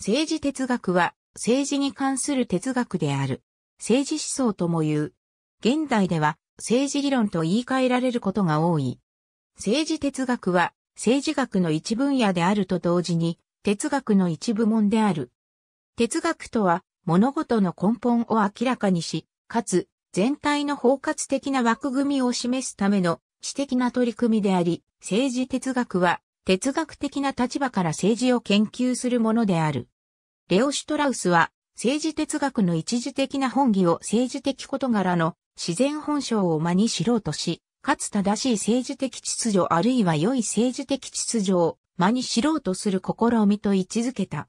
政治哲学は政治に関する哲学である。政治思想とも言う。現代では政治理論と言い換えられることが多い。政治哲学は政治学の一分野であると同時に哲学の一部門である。哲学とは物事の根本を明らかにし、かつ全体の包括的な枠組みを示すための知的な取り組みであり、政治哲学は哲学的な立場から政治を研究するものである。レオ・シュトラウスは、政治哲学の一時的な本義を政治的事柄の自然本性を間に知ろうとし、かつ正しい政治的秩序あるいは良い政治的秩序を間に知ろうとする試みと位置づけた。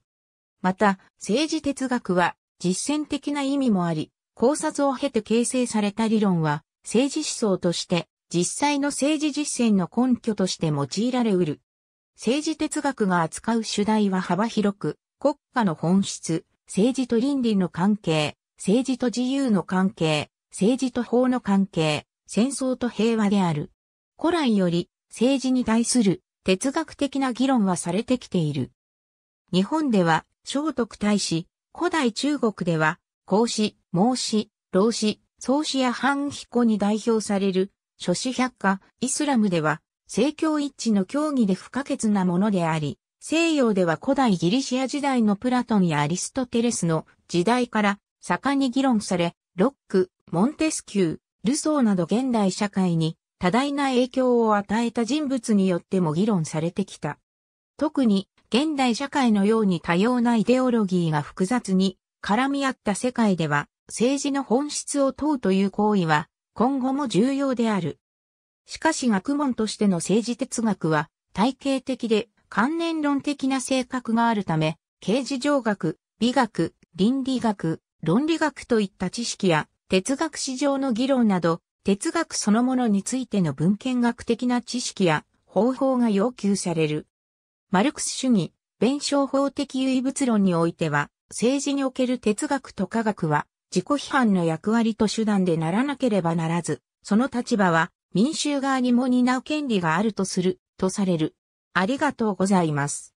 また、政治哲学は実践的な意味もあり、考察を経て形成された理論は、政治思想として、実際の政治実践の根拠として用いられうる。政治哲学が扱う主題は幅広く、国家の本質、政治と倫理の関係、政治と自由の関係、政治と法の関係、戦争と平和である。古来より政治に対する哲学的な議論はされてきている。日本では聖徳太子、古代中国では孔子、孟子、老子、宗子や反彦に代表される諸子百科、イスラムでは政教一致の教義で不可欠なものであり、西洋では古代ギリシア時代のプラトンやアリストテレスの時代から盛んに議論され、ロック、モンテスキュー、ルソーなど現代社会に多大な影響を与えた人物によっても議論されてきた。特に現代社会のように多様なイデオロギーが複雑に絡み合った世界では政治の本質を問うという行為は今後も重要である。しかし学問としての政治哲学は体系的で関連論的な性格があるため、形事上学、美学、倫理学、論理学といった知識や哲学史上の議論など、哲学そのものについての文献学的な知識や方法が要求される。マルクス主義、弁証法的唯物論においては、政治における哲学と科学は自己批判の役割と手段でならなければならず、その立場は民衆側にも担う権利があるとする、とされる。ありがとうございます。